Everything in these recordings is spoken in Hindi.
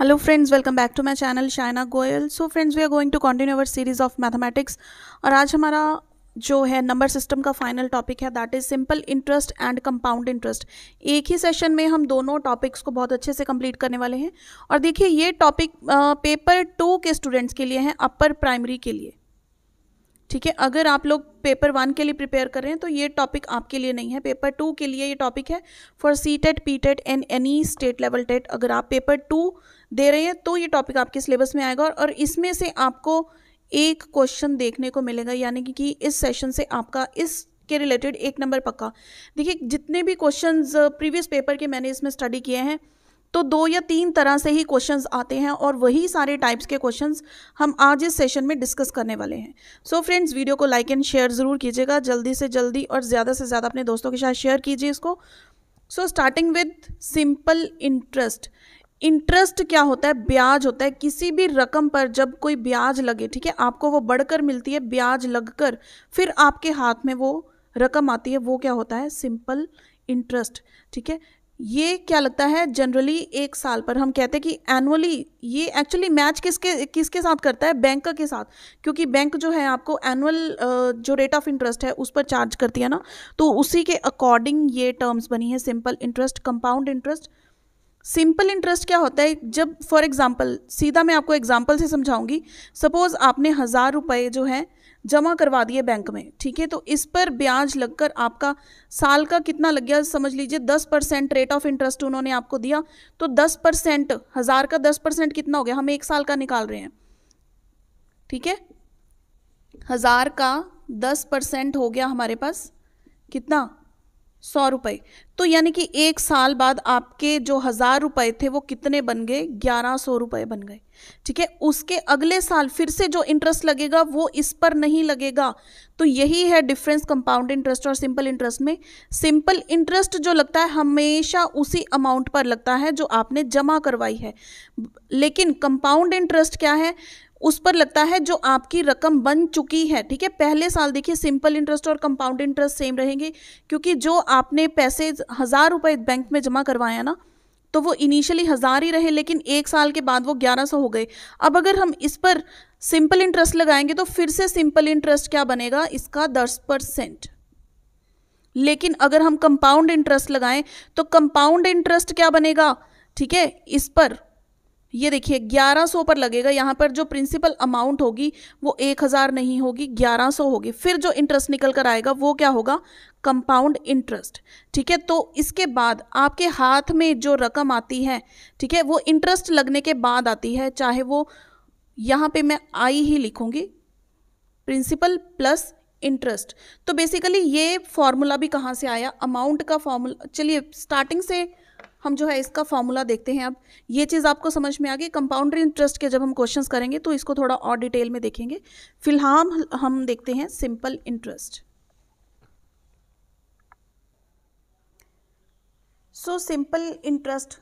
hello friends welcome back to my channel Shaina Goyal so friends we are going to continue our series of mathematics और आज हमारा जो है नंबर सिस्टम का फाइनल टॉपिक है that is simple interest and compound interest एक ही सेशन में हम दोनों टॉपिक्स को बहुत अच्छे से कंप्लीट करने वाले हैं और देखिए ये टॉपिक पेपर टू के स्टूडेंट्स के लिए हैं अपर प्राइमरी के लिए ठीक है अगर आप लोग पेपर वन के लिए प्रिपेयर कर रहे हैं तो ये टॉपिक आपके लिए नहीं है पेपर टू के लिए ये टॉपिक है for C TET P TET and any state level TET अगर आप पेपर टू दे रही है तो ये टॉपिक आपके सिलेबस में आएगा और इसमें से आपको एक क्वेश्चन देखने को मिलेगा यानी कि, कि इस सेशन से आपका इस के रिलेटेड एक नंबर पक्का देखिए जितने भी क्वेश्चंस प्रीवियस पेपर के मैंने इसमें स्टडी किए हैं तो दो या तीन तरह से ही क्वेश्चंस आते हैं और वही सारे टाइप्स के क्वेश्चंस हम आज इस सेशन में डिस्कस करने वाले हैं सो so फ्रेंड्स वीडियो को लाइक एंड शेयर ज़रूर कीजिएगा जल्दी से जल्दी और ज़्यादा से ज़्यादा अपने दोस्तों के साथ शेयर कीजिए इसको so starting with simple interest interest क्या होता है ब्याज होता है किसी भी रकम पर जब कोई ब्याज लगे ठीक है आपको वो बढ़कर मिलती है ब्याज लगकर फिर आपके हाथ में वो रकम आती है वो क्या होता है सिंपल इंटरेस्ट ठीक है ये क्या लगता है जनरली एक साल पर हम कहते हैं कि एनुअली ये एक्चुअली मैच किसके किसके साथ करता है बैंक के साथ क्योंकि बैंक जो है आपको एनुअल जो रेट ऑफ इंटरेस्ट है उस पर चार्ज करती है ना तो उसी के अकॉर्डिंग ये टर्म्स बनी है simple interest compound interest simple interest क्या होता है जब फॉर एग्जांपल सीधा मैं आपको एग्जांपल से समझाऊंगी सपोज़ आपने हज़ार रुपये जो है जमा करवा दिए बैंक में ठीक है तो इस पर ब्याज लगकर आपका साल का कितना लग गया समझ लीजिए दस परसेंट रेट ऑफ इंटरेस्ट उन्होंने आपको दिया तो दस परसेंट हज़ार का दस परसेंट कितना हो गया हम एक साल का निकाल रहे हैं ठीक है हज़ार का दस परसेंट हो गया हमारे पास कितना सौ रुपये तो यानी कि एक साल बाद आपके जो हज़ार रुपये थे वो कितने बन गए ग्यारह सौ रुपये बन गए ठीक है उसके अगले साल फिर से जो इंटरेस्ट लगेगा वो इस पर नहीं लगेगा तो यही है डिफरेंस कंपाउंड इंटरेस्ट और सिंपल इंटरेस्ट में सिंपल इंटरेस्ट जो लगता है हमेशा उसी अमाउंट पर लगता है जो आपने जमा करवाई है लेकिन कंपाउंड इंटरेस्ट क्या है उस पर लगता है जो आपकी रकम बन चुकी है ठीक है पहले साल देखिए सिंपल इंटरेस्ट और कंपाउंड इंटरेस्ट सेम रहेंगे क्योंकि जो आपने पैसे हज़ार रुपये बैंक में जमा करवाया ना तो वो इनिशियली हज़ार ही रहे लेकिन एक साल के बाद वो ग्यारह सौ हो गए अब अगर हम इस पर सिंपल इंटरेस्ट लगाएंगे तो फिर से सिंपल इंटरेस्ट क्या बनेगा इसका दस परसेंट लेकिन अगर हम कंपाउंड इंटरेस्ट लगाएं तो कंपाउंड इंटरेस्ट क्या बनेगा ठीक है इस पर ये देखिए 1100 पर लगेगा यहाँ पर जो प्रिंसिपल अमाउंट होगी वो 1000 नहीं होगी 1100 होगी फिर जो इंटरेस्ट निकल कर आएगा वो क्या होगा कंपाउंड इंटरेस्ट ठीक है तो इसके बाद आपके हाथ में जो रकम आती है ठीक है वो इंटरेस्ट लगने के बाद आती है चाहे वो यहाँ पे मैं आई ही लिखूँगी प्रिंसिपल प्लस इंटरेस्ट तो बेसिकली ये फॉर्मूला भी कहाँ से आया अमाउंट का फॉर्मूला चलिए स्टार्टिंग से हम जो है इसका फॉर्मूला देखते हैं अब ये चीज़ आपको समझ में आ गई कंपाउंडरी इंटरेस्ट के जब हम क्वेश्चन करेंगे तो इसको थोड़ा और डिटेल में देखेंगे फिलहाल हम देखते हैं simple interest so simple interest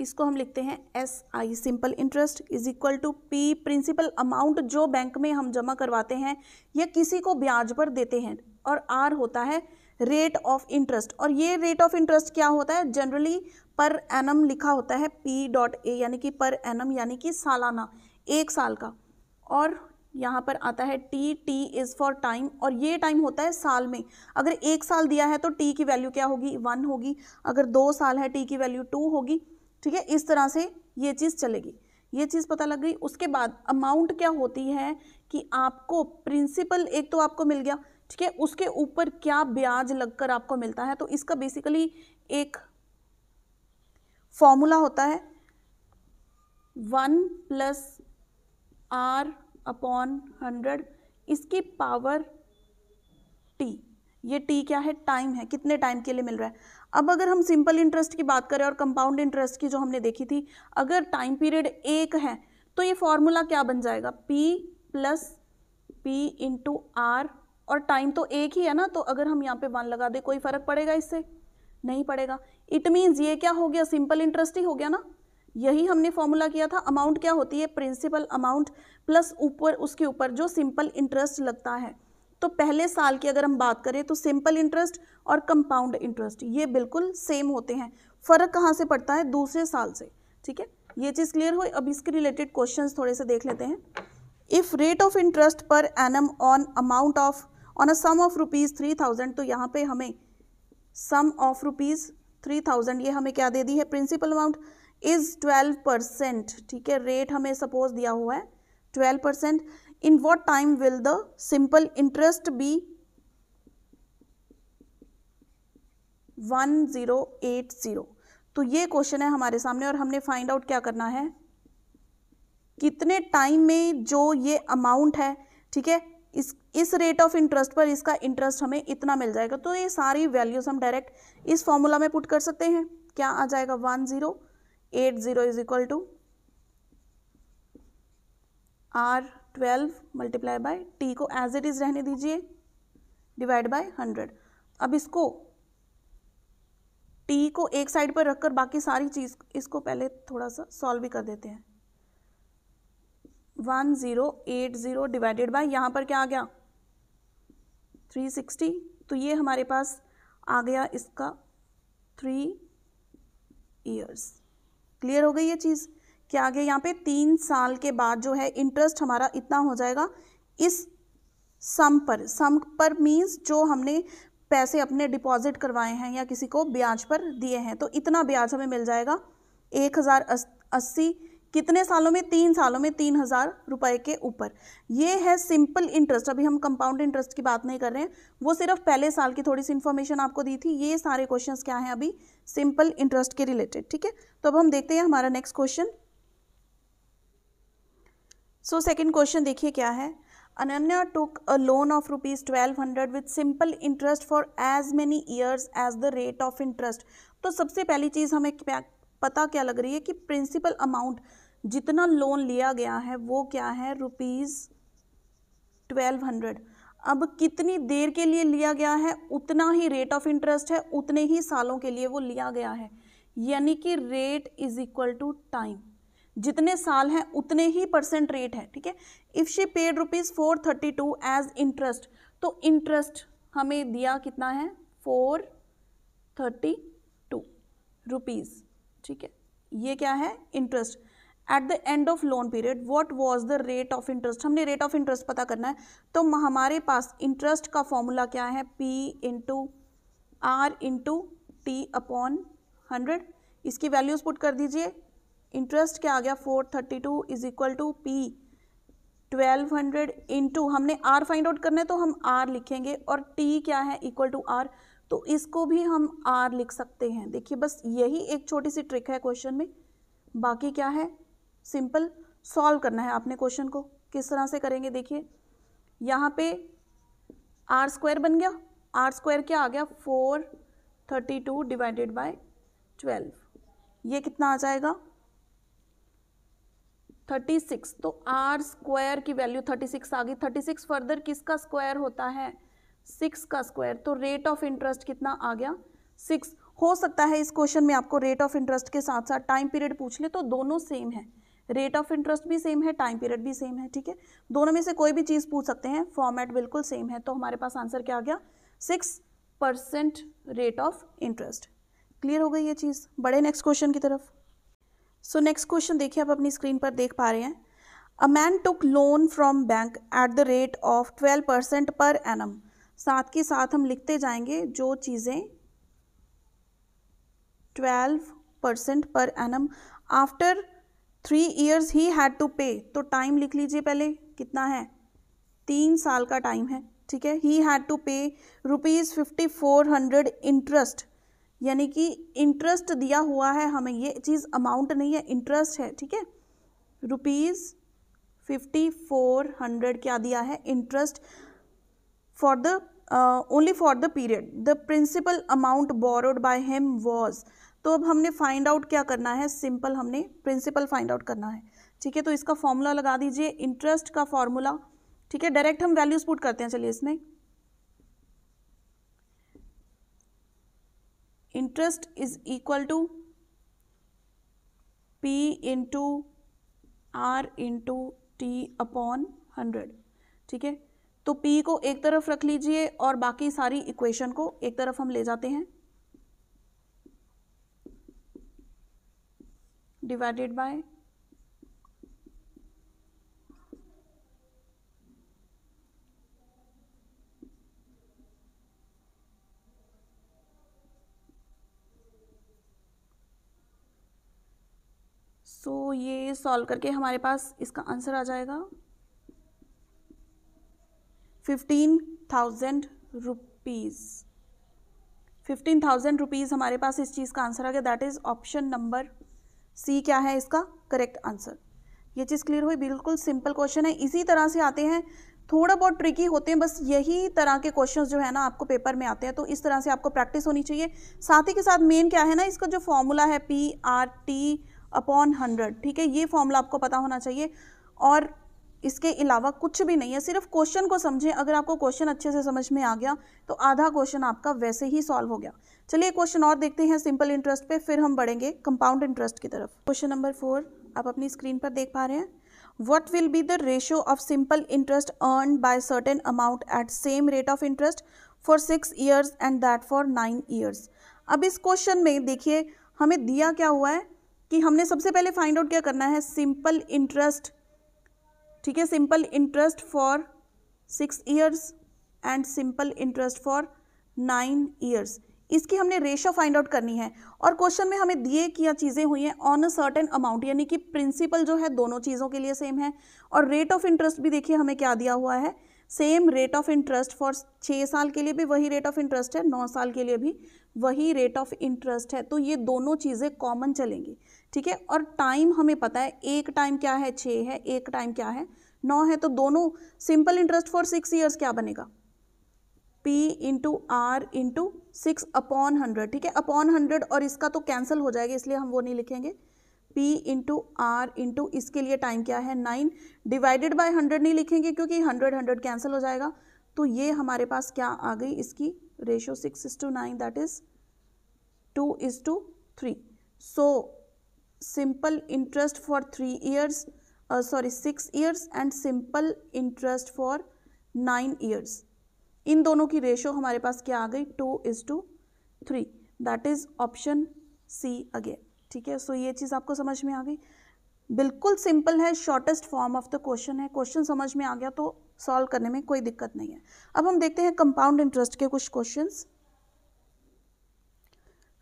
इसको हम लिखते हैं S I simple interest is equal to P principal amount जो बैंक में हम जमा करवाते हैं या किसी को ब्याज पर देते हैं और आर होता है रेट ऑफ इंटरेस्ट और ये रेट ऑफ इंटरेस्ट क्या होता है जनरली पर एनम लिखा होता है पी डॉट ए यानी कि पर एनम यानी कि सालाना एक साल का और यहाँ पर आता है T T is for time और ये टाइम होता है साल में अगर एक साल दिया है तो टी की वैल्यू क्या होगी वन होगी अगर दो साल है टी की वैल्यू टू होगी ठीक है इस तरह से ये चीज़ चलेगी ये चीज़ पता लग गई उसके बाद अमाउंट क्या होती है कि आपको प्रिंसिपल एक तो आपको मिल गया ठीक है उसके ऊपर क्या ब्याज लगकर आपको मिलता है तो इसका बेसिकली एक फॉर्मूला होता है one plus R upon hundred इसकी पावर टी ये टी क्या है टाइम है कितने टाइम के लिए मिल रहा है अब अगर हम सिंपल इंटरेस्ट की बात करें और कंपाउंड इंटरेस्ट की जो हमने देखी थी अगर टाइम पीरियड एक है तो ये फॉर्मूला क्या बन जाएगा P plus P into R और टाइम तो एक ही है ना तो अगर हम यहाँ पे वन लगा दें कोई फ़र्क पड़ेगा इससे नहीं पड़ेगा इट मीन्स ये क्या हो गया सिंपल इंटरेस्ट ही हो गया ना यही हमने फॉर्मूला किया था अमाउंट क्या होती है प्रिंसिपल अमाउंट प्लस ऊपर उसके ऊपर जो सिंपल इंटरेस्ट लगता है तो पहले साल की अगर हम बात करें तो सिंपल इंटरेस्ट और कंपाउंड इंटरेस्ट ये बिल्कुल सेम होते हैं फ़र्क कहाँ से पड़ता है दूसरे साल से ठीक है ये चीज़ क्लियर हुई अब इसके रिलेटेड क्वेश्चन थोड़े से देख लेते हैं if rate of interest per annum on amount of on a sum of rupees three thousand तो यहाँ पे हमें sum of rupees three thousand ये हमें क्या दे दी है principal amount is twelve percent ठीक है रेट हमें सपोज दिया हुआ है twelve percent in what time will the simple interest be one zero eight zero तो ये क्वेश्चन है हमारे सामने और हमने फाइंड आउट क्या करना है कितने टाइम में जो ये अमाउंट है ठीक है इस इस रेट ऑफ इंटरेस्ट पर इसका इंटरेस्ट हमें इतना मिल जाएगा तो ये सारी वैल्यूज हम डायरेक्ट इस फॉर्मूला में पुट कर सकते हैं क्या आ जाएगा one zero eight zero is equal to R twelve multiply by T को एज इट इज़ रहने दीजिए डिवाइड बाय हंड्रेड अब इसको टी को एक साइड पर रखकर बाकी सारी चीज़ इसको पहले थोड़ा सा सॉल्व भी कर देते हैं one zero eight zero divided by यहाँ पर क्या आ गया थ्री सिक्सटी तो ये हमारे पास आ गया इसका थ्री ईयर्स क्लियर हो गई ये चीज़ क्या आ गया यहाँ पे तीन साल के बाद जो है इंटरेस्ट हमारा इतना हो जाएगा इस सम पर सम पर मीन्स जो हमने पैसे अपने डिपॉजिट करवाए हैं या किसी को ब्याज पर दिए हैं तो इतना ब्याज हमें मिल जाएगा एक हज़ार अस्सी कितने सालों में तीन सालों में तीन हज़ार रुपये के ऊपर ये है सिंपल इंटरेस्ट अभी हम कंपाउंड इंटरेस्ट की बात नहीं कर रहे हैं वो सिर्फ पहले साल की थोड़ी सी इन्फॉर्मेशन आपको दी थी ये सारे क्वेश्चंस क्या हैं अभी सिंपल इंटरेस्ट के रिलेटेड ठीक है तो अब हम देखते हैं हमारा next question so second question देखिए क्या है Ananya took a loan of rupees twelve hundred with simple interest for as many years as the rate of interest तो सबसे पहली चीज़ हमें पता क्या लग रही है कि प्रिंसिपल अमाउंट जितना लोन लिया गया है वो क्या है रुपीज़ ट्वेल्व हंड्रेड अब कितनी देर के लिए लिया गया है उतना ही रेट ऑफ इंटरेस्ट है उतने ही सालों के लिए वो लिया गया है यानी कि rate is equal to time जितने साल हैं उतने ही परसेंट रेट है ठीक है if she paid rupees four thirty two as interest तो इंटरेस्ट हमें दिया कितना है फोर थर्टी टू रुपीज़ ठीक है ये क्या है interest at the end of loan period what was the rate of interest हमने रेट ऑफ इंटरेस्ट पता करना है तो हमारे पास इंटरेस्ट का फॉर्मूला क्या है P into R into T upon hundred इसकी वैल्यूज पुट कर दीजिए इंटरेस्ट क्या आ गया four thirty two is equal to P twelve hundred into हमने आर फाइंड आउट करना है तो हम आर लिखेंगे और टी क्या है इक्वल टू आर तो इसको भी हम आर लिख सकते हैं देखिए बस यही एक छोटी सी ट्रिक है क्वेश्चन में बाकी क्या है सिंपल सॉल्व करना है आपने क्वेश्चन को किस तरह से करेंगे देखिए यहाँ पे आर स्क्वायर बन गया आर स्क्वायर क्या आ गया four thirty two divided by twelve ये कितना आ जाएगा थर्टी सिक्स तो आर स्क्वायर की वैल्यू थर्टी सिक्स आ गई थर्टी सिक्स फर्दर किसका स्क्वायर होता है सिक्स का स्क्वायर तो रेट ऑफ इंटरेस्ट कितना आ गया सिक्स हो सकता है इस क्वेश्चन में आपको रेट ऑफ इंटरेस्ट के साथ साथ टाइम पीरियड पूछ ले तो दोनों सेम है रेट ऑफ इंटरेस्ट भी सेम है टाइम पीरियड भी सेम है ठीक है दोनों में से कोई भी चीज़ पूछ सकते हैं फॉर्मेट बिल्कुल सेम है तो हमारे पास आंसर क्या आ गया six percent rate of interest clear हो गई ये चीज़ बड़े नेक्स्ट क्वेश्चन की तरफ सो नेक्स्ट क्वेश्चन देखिए आप अपनी स्क्रीन पर देख पा रहे हैं a man took loan from bank at the rate of twelve percent per annum साथ के साथ हम लिखते जाएंगे जो चीज़ें twelve percent per annum after three years he had to pay तो टाइम लिख लीजिए पहले कितना है तीन साल का टाइम है ठीक है he had to pay rupees fifty four hundred interest यानी कि इंटरेस्ट दिया हुआ है हमें ये चीज़ अमाउंट नहीं है इंटरेस्ट है ठीक है रुपीज़ फिफ्टी फोर हंड्रेड क्या दिया है interest for the uh, only for the period the principal amount borrowed by him was तो अब हमने फाइंड आउट क्या करना है सिंपल हमने प्रिंसिपल फाइंड आउट करना है ठीक है तो इसका फॉर्मूला लगा दीजिए इंटरेस्ट का फॉर्मूला ठीक है डायरेक्ट हम वैल्यूज पुट करते हैं चलिए इसमें interest is equal to P into R into T upon hundred ठीक है तो P को एक तरफ रख लीजिए और बाकी सारी इक्वेशन को एक तरफ हम ले जाते हैं डिवाइडेड बाय सो ये सॉल्व करके हमारे पास इसका आंसर आ जाएगा fifteen thousand rupees fifteen thousand rupees हमारे पास इस चीज़ का आंसर आ गया that is option number C क्या है इसका करेक्ट आंसर ये चीज़ क्लियर हुई बिल्कुल सिंपल क्वेश्चन है इसी तरह से आते हैं थोड़ा बहुत ट्रिकी होते हैं बस यही तरह के क्वेश्चन जो है ना आपको पेपर में आते हैं तो इस तरह से आपको प्रैक्टिस होनी चाहिए साथ ही के साथ मेन क्या है ना इसका जो फॉर्मूला है P R T upon hundred ठीक है ये फॉर्मूला आपको पता होना चाहिए और इसके अलावा कुछ भी नहीं है सिर्फ क्वेश्चन को समझें अगर आपको क्वेश्चन अच्छे से समझ में आ गया तो आधा क्वेश्चन आपका वैसे ही सॉल्व हो गया चलिए क्वेश्चन और देखते हैं सिंपल इंटरेस्ट पे फिर हम बढ़ेंगे कंपाउंड इंटरेस्ट की तरफ क्वेश्चन नंबर फोर आप अपनी स्क्रीन पर देख पा रहे हैं what will be the ratio of simple interest earn by certain amount at same rate of interest for six years and that for nine years अब इस क्वेश्चन में देखिए हमें दिया क्या हुआ है कि हमने सबसे पहले फाइंड आउट क्या करना है सिंपल इंटरेस्ट ठीक है simple interest for six years and simple interest for nine years इसकी हमने रेशो फाइंड आउट करनी है और क्वेश्चन में हमें दिए क्या चीज़ें हुई हैं ऑन अ सर्टेन अमाउंट यानी कि प्रिंसिपल जो है दोनों चीज़ों के लिए सेम है और रेट ऑफ इंटरेस्ट भी देखिए हमें क्या दिया हुआ है same rate of interest for छः साल के लिए भी वही रेट ऑफ इंटरेस्ट है नौ साल के लिए भी वही रेट ऑफ इंटरेस्ट है तो ये दोनों चीज़ें कॉमन चलेंगी ठीक है और टाइम हमें पता है एक टाइम क्या है छः है एक टाइम क्या है नौ है तो दोनों simple interest for six years क्या बनेगा P into R into six upon hundred ठीक है अपॉन हंड्रेड और इसका तो कैंसिल हो जाएगा इसलिए हम वो नहीं लिखेंगे पी इंटू आर इंटू इसके लिए टाइम क्या है नाइन डिवाइडेड बाय हंड्रेड नहीं लिखेंगे क्योंकि हंड्रेड हंड्रेड कैंसिल हो जाएगा तो ये हमारे पास क्या आ गई इसकी ratio six is to nine that is two is to three so simple interest for three years sorry six years and simple interest for nine years इन दोनों की रेशो हमारे पास क्या आ गई two is to three that is option C again ठीक है सो ये चीज़ आपको समझ में आ गई बिल्कुल सिंपल है shortest form of the question है क्वेश्चन समझ में आ गया तो सॉल्व करने में कोई दिक्कत नहीं है अब हम देखते हैं कंपाउंड इंटरेस्ट के कुछ question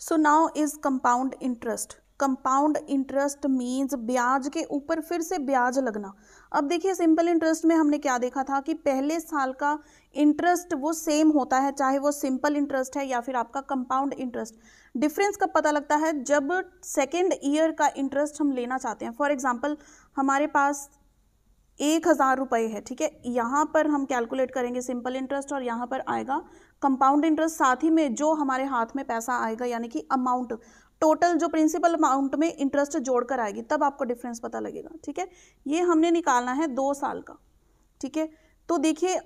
so now is compound interest compound interest means ब्याज के ऊपर फिर से ब्याज लगना अब देखिए सिंपल इंटरेस्ट में हमने क्या देखा था कि पहले साल का इंटरेस्ट वो सेम होता है चाहे वो सिंपल इंटरेस्ट है या फिर आपका कंपाउंड इंटरेस्ट डिफरेंस कब पता लगता है जब सेकेंड ईयर का इंटरेस्ट हम लेना चाहते हैं फॉर एग्ज़ाम्पल हमारे पास एक हज़ार रुपये है ठीक है यहाँ पर हम कैलकुलेट करेंगे सिंपल इंटरेस्ट और यहाँ पर आएगा कंपाउंड इंटरेस्ट साथ ही में जो हमारे हाथ में पैसा आएगा यानी कि अमाउंट टोटल जो प्रिंसिपल अमाउंट में इंटरेस्ट जोड़कर आएगी तब आपको डिफरेंस पता लगेगा ठीक है ये हमने निकालना है दो साल का ठीक है तो देखिए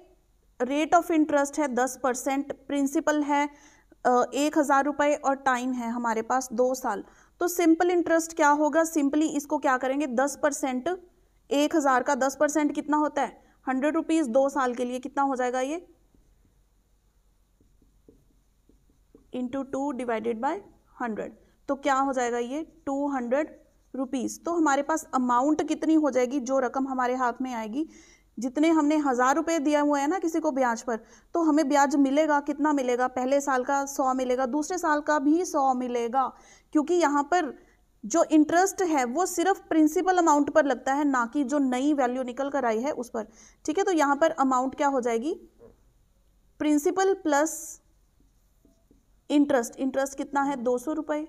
रेट ऑफ इंटरेस्ट है दस परसेंट प्रिंसिपल है एक हज़ार रुपये और टाइम है हमारे पास दो साल तो सिंपल इंटरेस्ट क्या होगा सिंपली इसको क्या करेंगे दस परसेंट एक हज़ार का दस परसेंट कितना होता है हंड्रेड रुपीज़ दो साल के लिए कितना हो जाएगा ये into two divided by hundred तो क्या हो जाएगा ये टू हंड्रेड रुपीज़ तो हमारे पास अमाउंट कितनी हो जाएगी जो रकम हमारे हाथ में आएगी जितने हमने हज़ार रुपये दिया हुआ है ना किसी को ब्याज पर तो हमें ब्याज मिलेगा कितना मिलेगा पहले साल का सौ मिलेगा दूसरे साल का भी सौ मिलेगा क्योंकि यहाँ पर जो इंटरेस्ट है वो सिर्फ प्रिंसिपल अमाउंट पर लगता है ना कि जो नई वैल्यू निकल कर आई है उस पर ठीक है तो यहाँ पर अमाउंट क्या हो जाएगी प्रिंसिपल प्लस इंटरेस्ट इंटरेस्ट कितना है दो सौ रुपये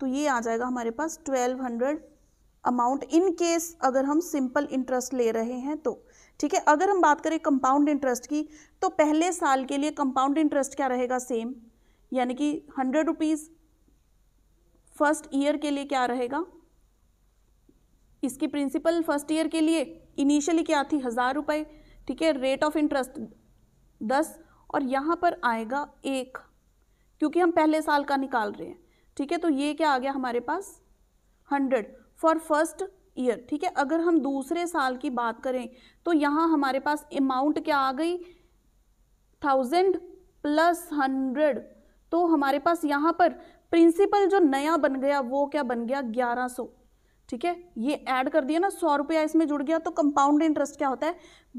तो ये आ जाएगा हमारे पास twelve hundred amount in case अगर हम सिंपल इंटरेस्ट ले रहे हैं तो ठीक है अगर हम बात करें कंपाउंड इंटरेस्ट की तो पहले साल के लिए कंपाउंड इंटरेस्ट क्या रहेगा सेम यानी कि हंड्रेड रुपीज़ फर्स्ट ईयर के लिए क्या रहेगा इसकी प्रिंसिपल फर्स्ट ईयर के लिए इनिशियली क्या थी हज़ार रुपए ठीक है रेट ऑफ इंटरेस्ट दस और यहाँ पर आएगा एक क्योंकि हम पहले साल का निकाल रहे हैं ठीक है तो ये क्या आ गया हमारे पास हंड्रेड फॉर फर्स्ट ईयर ठीक है अगर हम दूसरे साल की बात करें तो यहाँ हमारे पास अमाउंट क्या आ गई थाउजेंड प्लस हंड्रेड तो हमारे पास यहाँ पर प्रिंसिपल जो नया बन गया वो क्या बन गया ग्यारह सौ ठीक है ये ऐड कर दिया ना सौ रुपया इसमें जुड़ गया तो कंपाउंड इंटरेस्ट क्या होता है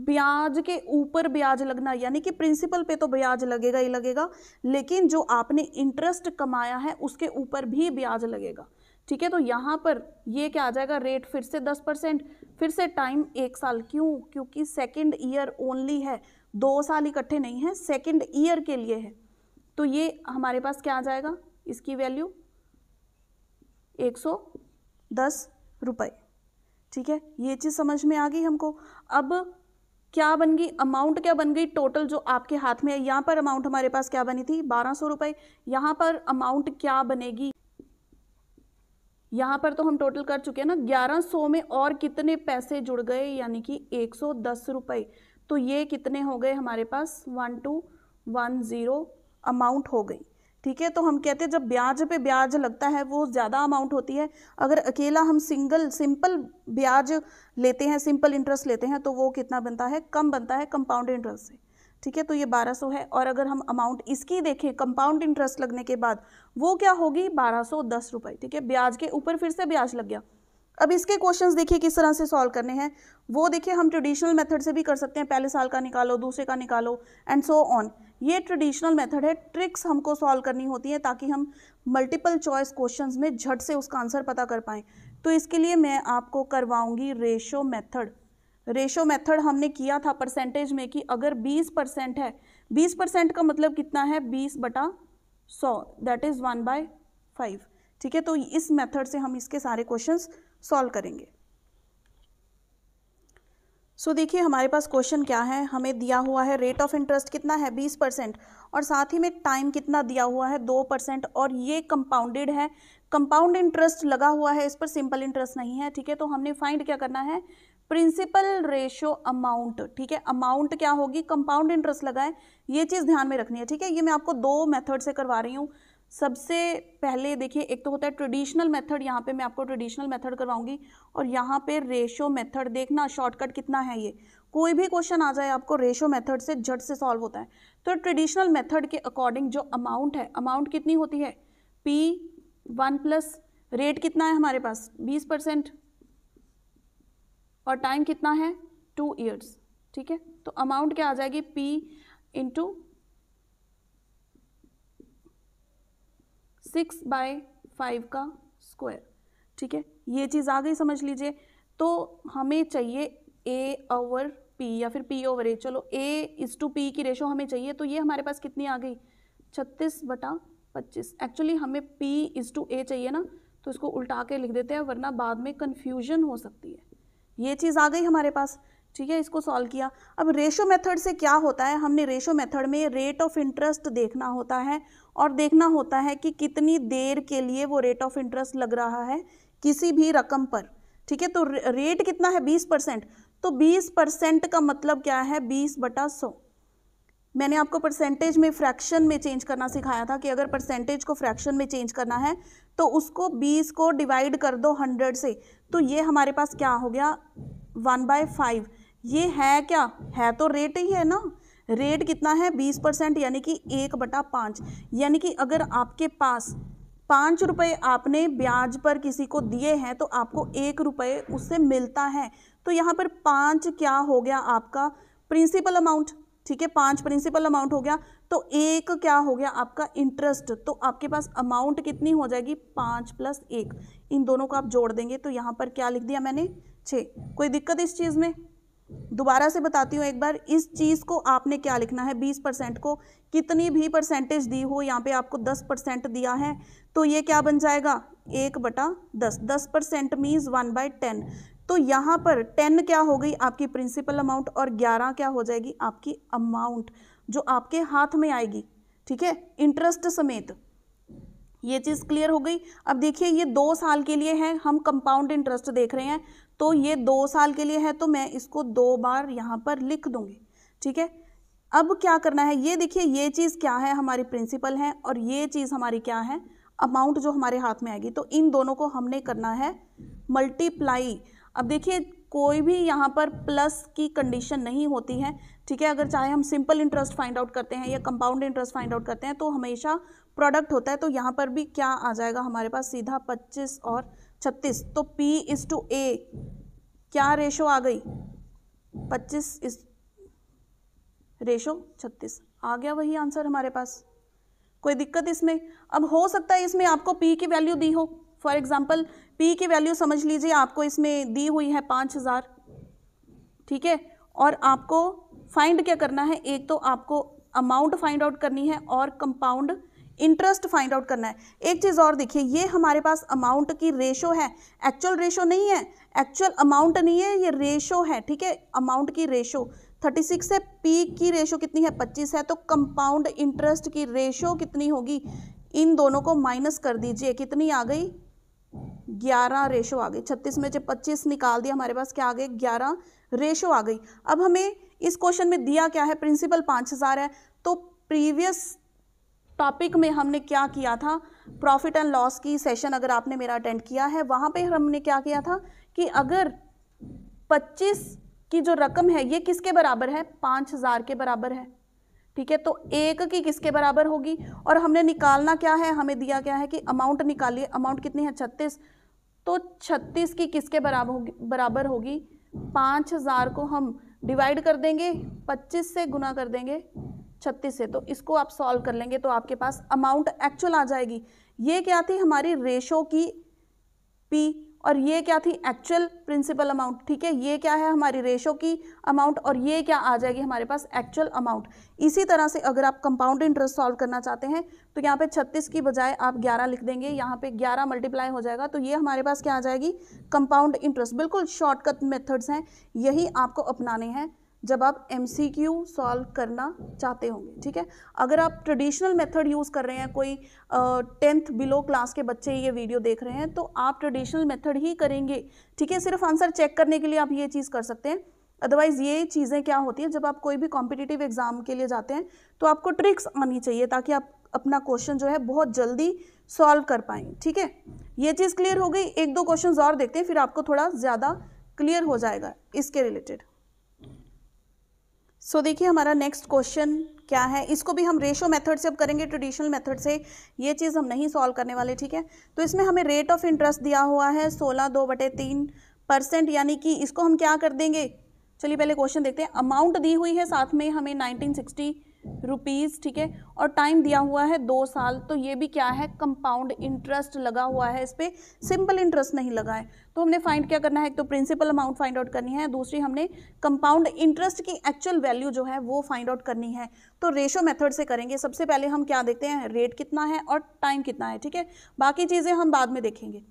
ब्याज के ऊपर ब्याज लगना यानी कि प्रिंसिपल पे तो ब्याज लगेगा ही लगेगा लेकिन जो आपने इंटरेस्ट कमाया है उसके ऊपर भी ब्याज लगेगा ठीक है तो यहाँ पर ये क्या आ जाएगा रेट फिर से दस परसेंट फिर से टाइम एक साल क्यों क्योंकि सेकेंड ईयर ओनली है दो साल इकट्ठे नहीं है सेकेंड ईयर के लिए है तो ये हमारे पास क्या आ जाएगा इसकी वैल्यू एक सौ दस रुपये ठीक है ये चीज़ समझ में आ गई हमको अब क्या बन गई अमाउंट क्या बन गई टोटल जो आपके हाथ में है यहाँ पर अमाउंट हमारे पास क्या बनी थी बारह सौ रुपये यहाँ पर अमाउंट क्या बनेगी यहाँ पर तो हम टोटल कर चुके हैं ना ग्यारह सौ में और कितने पैसे जुड़ गए यानी कि एक सौ दस रुपये तो ये कितने हो गए हमारे पास one two one zero amount हो गई ठीक है तो हम कहते हैं जब ब्याज पे ब्याज लगता है वो ज़्यादा अमाउंट होती है अगर अकेला हम सिंगल सिंपल ब्याज लेते हैं सिंपल इंटरेस्ट लेते हैं तो वो कितना बनता है कम बनता है कंपाउंड इंटरेस्ट से ठीक है तो ये 1200 है और अगर हम अमाउंट इसकी देखें कंपाउंड इंटरेस्ट लगने के बाद वो क्या होगी बारह सौ दस ठीक है ब्याज के ऊपर फिर से ब्याज लग गया अब इसके क्वेश्चन देखिए किस तरह से सॉल्व करने हैं वो देखिए हम ट्रेडिशनल मेथड से भी कर सकते हैं पहले साल का निकालो दूसरे का निकालो एंड सो ऑन ये ट्रेडिशनल मेथड है ट्रिक्स हमको सॉल्व करनी होती है ताकि हम मल्टीपल चॉइस क्वेश्चंस में झट से उसका आंसर पता कर पाएँ तो इसके लिए मैं आपको करवाऊंगी रेशो मेथड रेशो मेथड हमने किया था परसेंटेज में कि अगर 20 परसेंट है 20 परसेंट का मतलब कितना है 20 बटा 100 that is one by five ठीक है तो इस मेथड से हम इसके सारे क्वेश्चंस सॉल्व करेंगे सो so, देखिए हमारे पास क्वेश्चन क्या है हमें दिया हुआ है रेट ऑफ इंटरेस्ट कितना है बीस परसेंट और साथ ही में टाइम कितना दिया हुआ है दो परसेंट और ये कंपाउंडेड है कंपाउंड इंटरेस्ट लगा हुआ है इस पर सिंपल इंटरेस्ट नहीं है ठीक है तो हमने फाइंड क्या करना है प्रिंसिपल रेशियो अमाउंट ठीक है अमाउंट क्या होगी कंपाउंड इंटरेस्ट लगाए ये चीज़ ध्यान में रखनी है ठीक है ये मैं आपको दो मेथड से करवा रही हूँ सबसे पहले देखिए एक तो होता है ट्रेडिशनल मेथड यहाँ पे मैं आपको ट्रेडिशनल मेथड करवाऊंगी और यहाँ पे रेशो मेथड देखना शॉर्टकट कितना है ये कोई भी क्वेश्चन आ जाए आपको रेशो मेथड से झट से सॉल्व होता है तो ट्रेडिशनल मेथड के अकॉर्डिंग जो अमाउंट है अमाउंट कितनी होती है पी वन प्लस रेट कितना है हमारे पास बीस परसेंट और टाइम कितना है टू ईयर्स ठीक है तो अमाउंट क्या आ जाएगी P into six by five का स्क्वायर ठीक है ये चीज़ आ गई समझ लीजिए तो हमें चाहिए ए ओवर पी या फिर पी ओवर ए चलो ए इज टू पी की रेशो हमें चाहिए तो ये हमारे पास कितनी आ गई छत्तीस बटा पच्चीस एक्चुअली हमें पी इज टू ए चाहिए ना तो इसको उल्टा के लिख देते हैं वरना बाद में कन्फ्यूजन हो सकती है ये चीज़ आ गई हमारे पास ठीक है इसको सॉल्व किया अब रेशो मेथड से क्या होता है हमने रेशो मेथड में रेट ऑफ इंटरेस्ट देखना होता है और देखना होता है कि कितनी देर के लिए वो रेट ऑफ इंटरेस्ट लग रहा है किसी भी रकम पर ठीक है तो रेट कितना है बीस परसेंट तो बीस परसेंट का मतलब क्या है बीस बटा सौ मैंने आपको परसेंटेज में फ्रैक्शन में चेंज करना सिखाया था कि अगर परसेंटेज को फ्रैक्शन में चेंज करना है तो उसको 20 को डिवाइड कर दो 100 से तो ये हमारे पास क्या हो गया वन बाय फाइव ये है क्या है तो रेट ही है ना रेट कितना है बीस परसेंट यानी कि एक बटा पाँच यानी कि अगर आपके पास पाँच रुपये आपने ब्याज पर किसी को दिए हैं तो आपको एक रुपये उससे मिलता है तो यहाँ पर पाँच क्या हो गया आपका प्रिंसिपल अमाउंट ठीक है पांच प्रिंसिपल अमाउंट हो गया तो एक क्या हो गया आपका इंटरेस्ट तो आपके पास अमाउंट कितनी हो जाएगी पांच प्लस एक इन दोनों को आप जोड़ देंगे तो यहाँ पर क्या लिख दिया मैंने छ कोई दिक्कत इस चीज़ में दोबारा से बताती हूँ एक बार इस चीज़ को आपने क्या लिखना है बीस परसेंट को कितनी भी परसेंटेज दी हो यहाँ पे आपको दस परसेंट दिया है तो ये क्या बन जाएगा एक बटा दस दस percent means one by ten तो यहाँ पर टेन क्या हो गई आपकी प्रिंसिपल अमाउंट और ग्यारह क्या हो जाएगी आपकी अमाउंट जो आपके हाथ में आएगी ठीक है इंटरेस्ट समेत ये चीज़ क्लियर हो गई अब देखिए ये दो साल के लिए है हम कंपाउंड इंटरेस्ट देख रहे हैं तो ये दो साल के लिए है तो मैं इसको दो बार यहाँ पर लिख दूंगी ठीक है अब क्या करना है ये देखिए ये चीज़ क्या है हमारी प्रिंसिपल है और ये चीज़ हमारी क्या है अमाउंट जो हमारे हाथ में आएगी तो इन दोनों को हमने करना है मल्टीप्लाई अब देखिए कोई भी यहाँ पर प्लस की कंडीशन नहीं होती है ठीक है अगर चाहे हम सिंपल इंटरेस्ट फाइंड आउट करते हैं या कंपाउंड इंटरेस्ट फाइंड आउट करते हैं तो हमेशा प्रोडक्ट होता है तो यहाँ पर भी क्या आ जाएगा हमारे पास सीधा 25 और 36 तो P इज टू ए क्या रेशो आ गई 25 इज रेशो 36 आ गया वही आंसर हमारे पास कोई दिक्कत इसमें अब हो सकता है इसमें आपको पी की वैल्यू दी हो फॉर एग्जाम्पल पी की वैल्यू समझ लीजिए आपको इसमें दी हुई है पाँच हज़ार ठीक है और आपको फाइंड क्या करना है एक तो आपको अमाउंट फाइंड आउट करनी है और कंपाउंड इंटरेस्ट फाइंड आउट करना है एक चीज़ और देखिए ये हमारे पास अमाउंट की रेशो है एक्चुअल रेशो नहीं है एक्चुअल अमाउंट नहीं है ये रेशो है ठीक है अमाउंट की रेशो 36 है पी की रेशो कितनी है 25 है तो कंपाउंड इंटरेस्ट की रेशो कितनी होगी इन दोनों को माइनस कर दीजिए कितनी आ गई ग्यारह रेशो आ गई छत्तीस में से पच्चीस निकाल दिया हमारे पास क्या आ गए ग्यारह रेशो आ गई अब हमें इस क्वेश्चन में दिया क्या है प्रिंसिपल पाँच हज़ार है तो प्रीवियस टॉपिक में हमने क्या किया था प्रॉफिट एंड लॉस की सेशन अगर आपने मेरा अटेंड किया है वहाँ पे हमने क्या किया था कि अगर 25 की जो रकम है ये किसके बराबर है पाँच हज़ार के बराबर है ठीक है तो एक की किसके बराबर होगी और हमने निकालना क्या है हमें दिया क्या है कि अमाउंट निकालिए अमाउंट कितनी है छत्तीस तो छत्तीस की किसके बराबर होगी बराबर होगी पाँच हज़ार को हम डिवाइड कर देंगे पच्चीस से गुना कर देंगे छत्तीस से तो इसको आप सॉल्व कर लेंगे तो आपके पास अमाउंट एक्चुअल आ जाएगी ये क्या थी हमारी रेशो की पी और ये क्या थी एक्चुअल प्रिंसिपल अमाउंट ठीक है ये क्या है हमारी रेशो की अमाउंट और ये क्या आ जाएगी हमारे पास एक्चुअल अमाउंट इसी तरह से अगर आप कंपाउंड इंटरेस्ट सॉल्व करना चाहते हैं तो यहाँ पे 36 की बजाय आप 11 लिख देंगे यहाँ पे 11 मल्टीप्लाई हो जाएगा तो ये हमारे पास क्या आ जाएगी कंपाउंड इंटरेस्ट बिल्कुल शॉर्टकट मेथड्स हैं यही आपको अपनाने हैं जब आप एम सी क्यू सॉल्व करना चाहते होंगे ठीक है अगर आप ट्रेडिशनल मेथड यूज़ कर रहे हैं कोई टेंथ बिलो क्लास के बच्चे ये वीडियो देख रहे हैं तो आप ट्रेडिशनल मेथड ही करेंगे ठीक है सिर्फ आंसर चेक करने के लिए आप ये चीज़ कर सकते हैं अदरवाइज़ ये चीज़ें क्या होती हैं जब आप कोई भी कॉम्पिटिटिव एग्ज़ाम के लिए जाते हैं तो आपको ट्रिक्स आनी चाहिए ताकि आप अपना क्वेश्चन जो है बहुत जल्दी सॉल्व कर पाएँ ठीक है ये चीज़ क्लियर हो गई एक दो क्वेश्चन और देखते हैं फिर आपको थोड़ा ज़्यादा क्लियर हो जाएगा इसके रिलेटेड सो so, देखिए हमारा नेक्स्ट क्वेश्चन क्या है इसको भी हम रेशो मेथड से अब करेंगे ट्रेडिशनल मेथड से ये चीज़ हम नहीं सॉल्व करने वाले ठीक है तो इसमें हमें रेट ऑफ इंटरेस्ट दिया हुआ है सोलह दो बटे तीन परसेंट यानी कि इसको हम क्या कर देंगे चलिए पहले क्वेश्चन देखते हैं अमाउंट दी हुई है साथ में हमें नाइनटीन सिक्सटी रुपीज़ ठीक है और टाइम दिया हुआ है दो साल तो ये भी क्या है कंपाउंड इंटरेस्ट लगा हुआ है इस पर सिंपल इंटरेस्ट नहीं लगा है तो हमने फाइंड क्या करना है एक तो प्रिंसिपल अमाउंट फाइंड आउट करनी है दूसरी हमने कंपाउंड इंटरेस्ट की एक्चुअल वैल्यू जो है वो फाइंड आउट करनी है तो रेशो मेथड से करेंगे सबसे पहले हम क्या देखते हैं रेट कितना है और टाइम कितना है ठीक है बाकी चीज़ें हम बाद में देखेंगे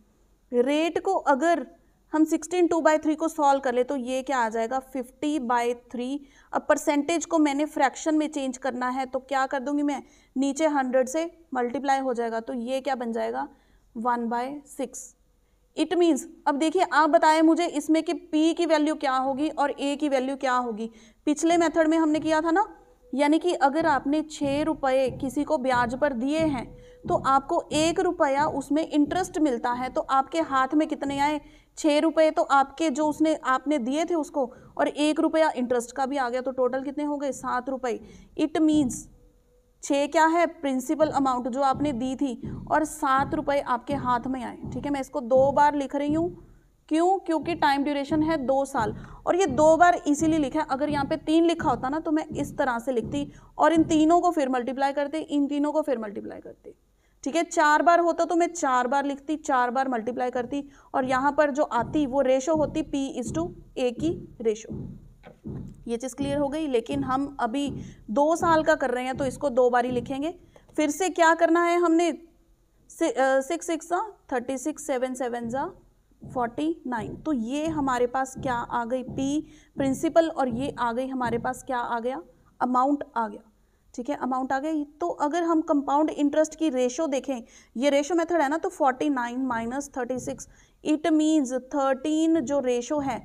रेट को अगर हम सिक्सटीन टू बाई थ्री को सॉल्व कर ले तो ये क्या आ जाएगा फिफ्टी बाई थ्री अब परसेंटेज को मैंने फ्रैक्शन में चेंज करना है तो क्या कर दूंगी मैं नीचे हंड्रेड से मल्टीप्लाई हो जाएगा तो ये क्या बन जाएगा one by six it means अब देखिए आप बताएं मुझे इसमें कि p की वैल्यू क्या होगी और a की वैल्यू क्या होगी पिछले मेथड में हमने किया था ना यानी कि अगर आपने छः रुपये किसी को ब्याज पर दिए हैं तो आपको एक रुपया उसमें इंटरेस्ट मिलता है तो आपके हाथ में कितने आए छः रुपये तो आपके जो उसने आपने दिए थे उसको और एक रुपया इंटरेस्ट का भी आ गया तो टोटल कितने हो गए सात रुपये इट मीन्स छः क्या है प्रिंसिपल अमाउंट जो आपने दी थी और सात रुपये आपके हाथ में आए ठीक है मैं इसको दो बार लिख रही हूँ क्यों क्योंकि टाइम ड्यूरेशन है दो साल और ये दो बार इसीलिए लिखा है अगर यहाँ पे तीन लिखा होता ना तो मैं इस तरह से लिखती और इन तीनों को फिर मल्टीप्लाई करती इन तीनों को फिर मल्टीप्लाई करती ठीक है चार बार होता तो मैं चार बार लिखती चार बार मल्टीप्लाई करती और यहाँ पर जो आती वो रेशो होती पी इज टू ए की रेशो ये चीज़ क्लियर हो गई लेकिन हम अभी दो साल का कर रहे हैं तो इसको दो बारी लिखेंगे फिर से क्या करना है हमने सिक्स सिक्स सा थर्टी सिक्स सेवन सेवन जा फोर्टी नाइन तो ये हमारे पास क्या आ गई पी प्रिंसिपल और ये आ गई हमारे पास क्या आ गया अमाउंट आ गया ठीक है अमाउंट आ गया तो अगर हम कंपाउंड इंटरेस्ट की रेशो देखें ये रेशो मेथड है ना तो 49 minus thirty six it means 13 जो रेशो है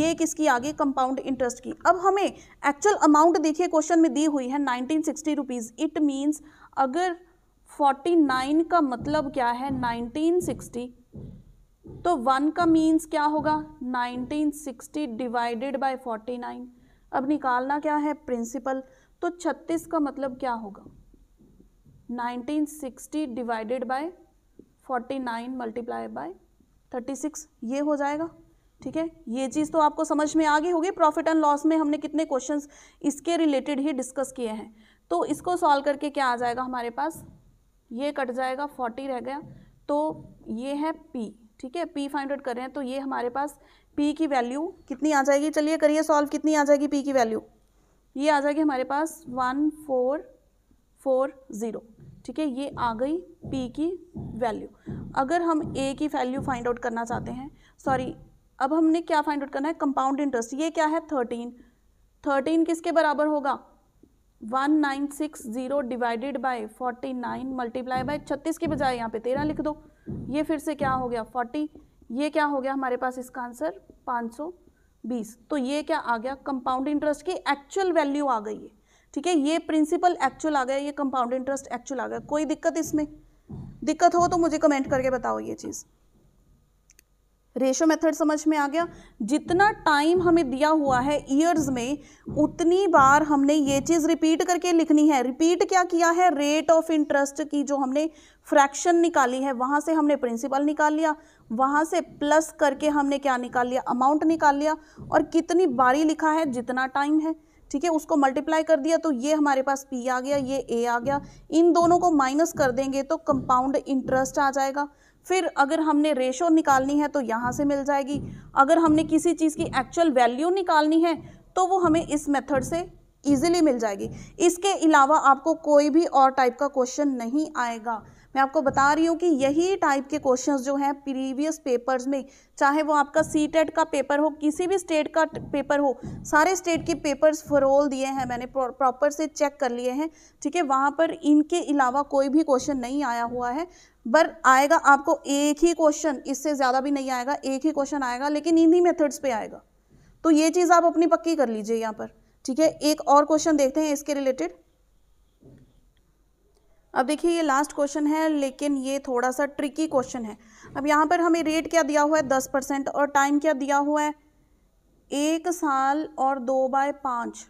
ये किसकी आगे कंपाउंड इंटरेस्ट की अब हमें एक्चुअल अमाउंट देखिए क्वेश्चन में दी हुई है nineteen sixty rupees it means अगर 49 का मतलब क्या है 1960 तो 1 का मीन्स क्या होगा 1960 डिवाइडेड बाय 49 अब निकालना क्या है प्रिंसिपल तो 36 का मतलब क्या होगा 1960 डिवाइडेड बाय 49 मल्टीप्लाई बाय 36 ये हो जाएगा ठीक है ये चीज़ तो आपको समझ में आ गई होगी प्रॉफिट एंड लॉस में हमने कितने क्वेश्चंस इसके रिलेटेड ही डिस्कस किए हैं तो इसको सॉल्व करके क्या आ जाएगा हमारे पास ये कट जाएगा 40 रह गया तो ये है पी ठीक है पी फाइंड आउट कर रहे हैं तो ये हमारे पास पी की वैल्यू कितनी आ जाएगी चलिए करिए सॉल्व कितनी आ जाएगी पी की वैल्यू ये आ जाएगी हमारे पास वन फोर फोर ज़ीरो ठीक है ये आ गई पी की वैल्यू अगर हम ए की वैल्यू फाइंड आउट करना चाहते हैं सॉरी अब हमने क्या फाइंड आउट करना है कंपाउंड इंटरेस्ट ये क्या है थर्टीन थर्टीन किसके बराबर होगा one nine six zero divided by forty nine multiply by छत्तीस की बजाय यहाँ पे तेरह लिख दो ये फिर से क्या हो गया फोर्टी ये क्या हो गया हमारे पास इसका आंसर पाँच सौ बीस तो ये क्या आ गया कंपाउंड इंटरेस्ट की एक्चुअल वैल्यू आ गई है ठीक है ये प्रिंसिपल एक्चुअल आ गया ये कंपाउंड इंटरेस्ट एक्चुअल आ गया कोई दिक्कत इसमें दिक्कत हो तो मुझे कमेंट करके बताओ ये चीज़ रेशो मेथड समझ में आ गया जितना टाइम हमें दिया हुआ है इयर्स में उतनी बार हमने ये चीज़ रिपीट करके लिखनी है रिपीट क्या किया है रेट ऑफ इंटरेस्ट की जो हमने फ्रैक्शन निकाली है वहां से हमने प्रिंसिपल निकाल लिया वहाँ से प्लस करके हमने क्या निकाल लिया अमाउंट निकाल लिया और कितनी बारी लिखा है जितना टाइम है ठीक है उसको मल्टीप्लाई कर दिया तो ये हमारे पास पी आ गया ये ए आ गया इन दोनों को माइनस कर देंगे तो कंपाउंड इंटरेस्ट आ जाएगा फिर अगर हमने रेशो निकालनी है तो यहाँ से मिल जाएगी अगर हमने किसी चीज़ की एक्चुअल वैल्यू निकालनी है तो वो हमें इस मेथड से ईजिली मिल जाएगी इसके अलावा आपको कोई भी और टाइप का क्वेश्चन नहीं आएगा मैं आपको बता रही हूँ कि यही टाइप के क्वेश्चंस जो हैं प्रीवियस पेपर्स में चाहे वो आपका सी e का पेपर हो किसी भी स्टेट का पेपर हो सारे स्टेट के पेपर्स फरोल दिए हैं मैंने प्रॉपर से चेक कर लिए हैं ठीक है वहाँ पर इनके अलावा कोई भी क्वेश्चन नहीं आया हुआ है बर आएगा आपको एक ही क्वेश्चन इससे ज़्यादा भी नहीं आएगा एक ही क्वेश्चन आएगा लेकिन इन्हीं मेथड्स पे आएगा तो ये चीज़ आप अपनी पक्की कर लीजिए यहाँ पर ठीक है एक और क्वेश्चन देखते हैं इसके रिलेटेड अब देखिए ये लास्ट क्वेश्चन है लेकिन ये थोड़ा सा ट्रिकी क्वेश्चन है अब यहाँ पर हमें रेट क्या दिया हुआ है दस परसेंट और टाइम क्या दिया हुआ है एक साल और दो बाय पाँच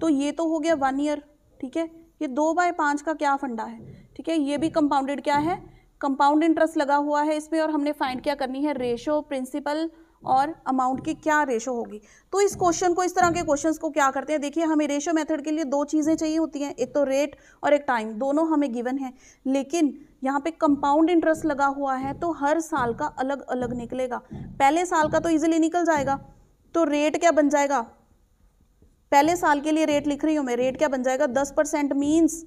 तो ये तो हो गया वन ईयर ठीक है ये दो बाय पाँच का क्या फंडा है ठीक है ये भी कंपाउंडेड क्या है कंपाउंड इंटरेस्ट लगा हुआ है इसमें और हमने फाइंड क्या करनी है रेशो प्रिंसिपल और अमाउंट की क्या रेशो होगी तो इस क्वेश्चन को इस तरह के क्वेश्चंस को क्या करते हैं देखिए हमें रेशो मेथड के लिए दो चीज़ें चाहिए होती हैं एक तो रेट और एक टाइम दोनों हमें गिवन है लेकिन यहाँ पे कंपाउंड इंटरेस्ट लगा हुआ है तो हर साल का अलग अलग निकलेगा पहले साल का तो ईजिली निकल जाएगा तो रेट क्या बन जाएगा पहले साल के लिए रेट लिख रही हूँ मैं रेट क्या बन जाएगा दस percent means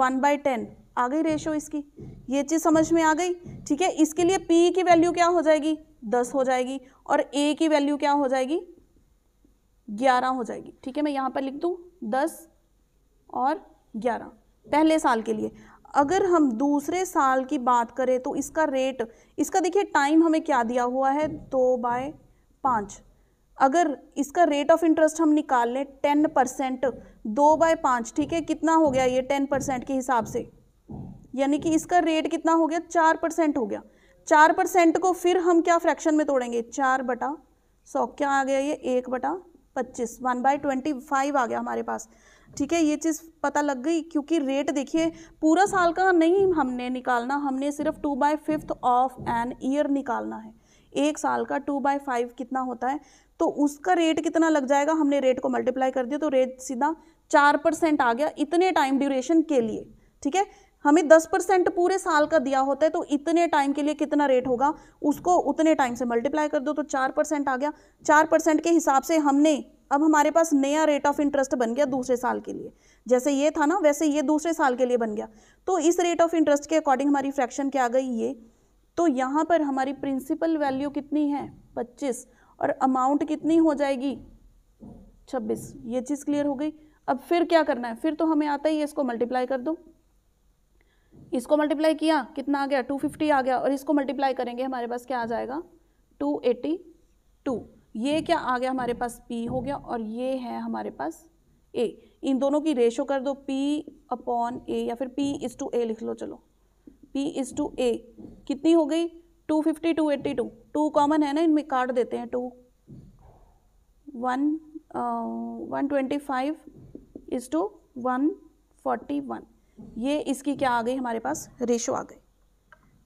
one by ten आ गई रेशो इसकी ये चीज़ समझ में आ गई ठीक है इसके लिए पी की वैल्यू क्या हो जाएगी दस हो जाएगी और ए की वैल्यू क्या हो जाएगी ग्यारह हो जाएगी ठीक है मैं यहाँ पर लिख दूँ दस और ग्यारह पहले साल के लिए अगर हम दूसरे साल की बात करें तो इसका रेट इसका देखिए टाइम हमें क्या दिया हुआ है दो बाय पाँच अगर इसका रेट ऑफ इंटरेस्ट हम निकाल लें टेन परसेंट दो बाय पाँच ठीक है कितना हो गया ये टेन परसेंट के हिसाब से यानी कि इसका रेट कितना हो गया चार परसेंट हो गया चार परसेंट को फिर हम क्या फ्रैक्शन में तोड़ेंगे चार बटा सौ क्या आ गया ये एक बटा पच्चीस वन बाई ट्वेंटी फाइव आ गया हमारे पास ठीक है ये चीज़ पता लग गई क्योंकि रेट देखिए पूरा साल का नहीं हमने निकालना हमने सिर्फ two by fifth of an year निकालना है एक साल का टू बाई फाइव कितना होता है तो उसका रेट कितना लग जाएगा हमने रेट को मल्टीप्लाई कर दिया तो रेट सीधा चार परसेंट आ गया इतने टाइम ड्यूरेशन के लिए ठीक है हमें दस परसेंट पूरे साल का दिया होता है तो इतने टाइम के लिए कितना रेट होगा उसको उतने टाइम से मल्टीप्लाई कर दो तो चार परसेंट आ गया चार परसेंट के हिसाब से हमने अब हमारे पास नया रेट ऑफ इंटरेस्ट बन गया दूसरे साल के लिए जैसे ये था ना वैसे ये दूसरे साल के लिए बन गया तो इस रेट ऑफ इंटरेस्ट के अकॉर्डिंग हमारी फ्रैक्शन क्या आ गई ये तो यहाँ पर हमारी प्रिंसिपल वैल्यू कितनी है पच्चीस और अमाउंट कितनी हो जाएगी छब्बीस ये चीज़ क्लियर हो गई अब फिर क्या करना है फिर तो हमें आता ही है इसको मल्टीप्लाई कर दो इसको मल्टीप्लाई किया कितना आ गया 250 आ गया और इसको मल्टीप्लाई करेंगे हमारे पास क्या आ जाएगा 282 ये क्या आ गया हमारे पास P हो गया और ये है हमारे पास A इन दोनों की रेशो कर दो P अपॉन ए या फिर P इज़ टू ए लिख लो चलो P इज़ टू ए कितनी हो गई 250 282 टू कॉमन है ना इनमें काट देते हैं two one one twenty five is two one forty one ये इसकी क्या आ गई हमारे पास रेशो आ गई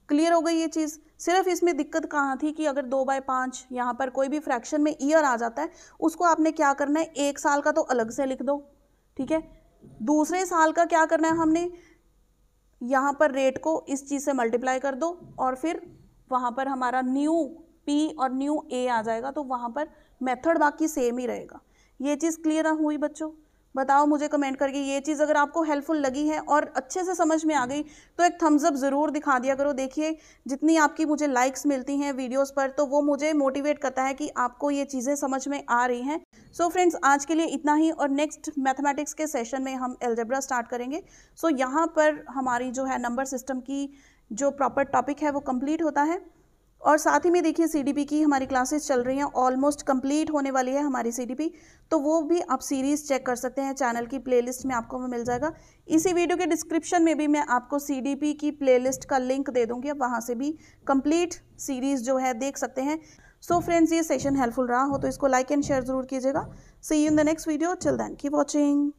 क्लियर हो गई ये चीज़ सिर्फ इसमें दिक्कत कहाँ थी कि अगर दो बाय पाँच यहाँ पर कोई भी फ्रैक्शन में ईयर आ जाता है उसको आपने क्या करना है एक साल का तो अलग से लिख दो ठीक है दूसरे साल का क्या करना है हमने यहाँ पर रेट को इस चीज़ से मल्टीप्लाई कर दो और फिर वहाँ पर हमारा न्यू पी और न्यू ए आ जाएगा तो वहाँ पर मेथड बाकी सेम ही रहेगा ये चीज़ क्लियर हुई बच्चों बताओ मुझे कमेंट करके ये चीज़ अगर आपको हेल्पफुल लगी है और अच्छे से समझ में आ गई तो एक थम्स अप ज़रूर दिखा दिया करो देखिए जितनी आपकी मुझे लाइक्स मिलती हैं वीडियोस पर तो वो मुझे मोटिवेट करता है कि आपको ये चीज़ें समझ में आ रही हैं सो so फ्रेंड्स आज के लिए इतना ही और नेक्स्ट मैथमेटिक्स के सेशन में हम एल्जेब्रा स्टार्ट करेंगे सो so यहाँ पर हमारी जो है नंबर सिस्टम की जो प्रॉपर टॉपिक है वो कम्प्लीट होता है और साथ ही में देखिए सी की हमारी क्लासेस चल रही हैं ऑलमोस्ट कंप्लीट होने वाली है हमारी सी तो वो भी आप सीरीज़ चेक कर सकते हैं चैनल की प्लेलिस्ट में आपको मिल जाएगा इसी वीडियो के डिस्क्रिप्शन में भी मैं आपको सी की प्लेलिस्ट का लिंक दे दूँगी आप वहाँ से भी कंप्लीट सीरीज़ जो है देख सकते हैं सो so फ्रेंड्स ये सेशन हेल्पफुल रहा हो तो इसको लाइक एंड शेयर ज़रूर कीजिएगा see you in the next video till then keep watching